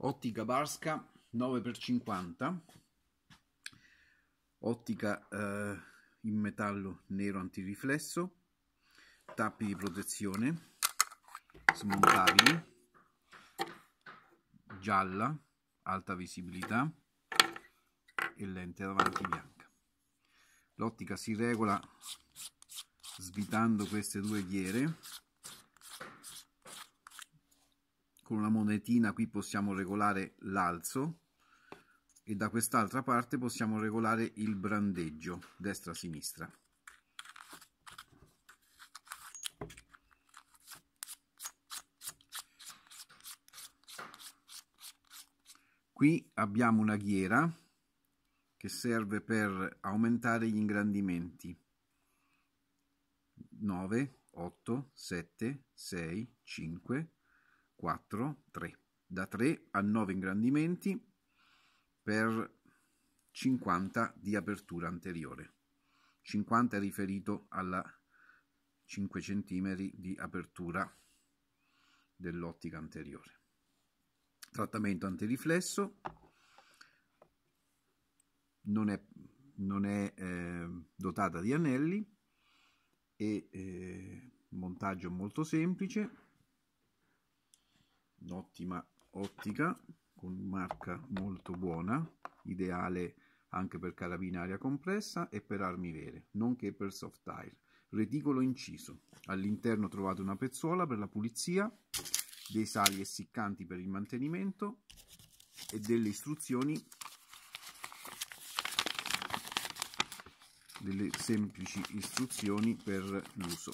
ottica Barska 9x50 ottica eh, in metallo nero antiriflesso tappi di protezione smontabili gialla alta visibilità e lente davanti bianca l'ottica si regola svitando queste due ghiere con una monetina qui possiamo regolare l'alzo e da quest'altra parte possiamo regolare il brandeggio destra-sinistra. Qui abbiamo una ghiera che serve per aumentare gli ingrandimenti. 9, 8, 7, 6, 5, 4, 3, da 3 a 9 ingrandimenti per 50 di apertura anteriore. 50 è riferito alla 5 cm di apertura dell'ottica anteriore. Trattamento antiriflesso non è, non è eh, dotata di anelli e eh, montaggio molto semplice ottima ottica con marca molto buona ideale anche per carabina aria compressa e per armi vere nonché per soft tire reticolo inciso all'interno trovate una pezzuola per la pulizia dei sali essiccanti per il mantenimento e delle istruzioni delle semplici istruzioni per l'uso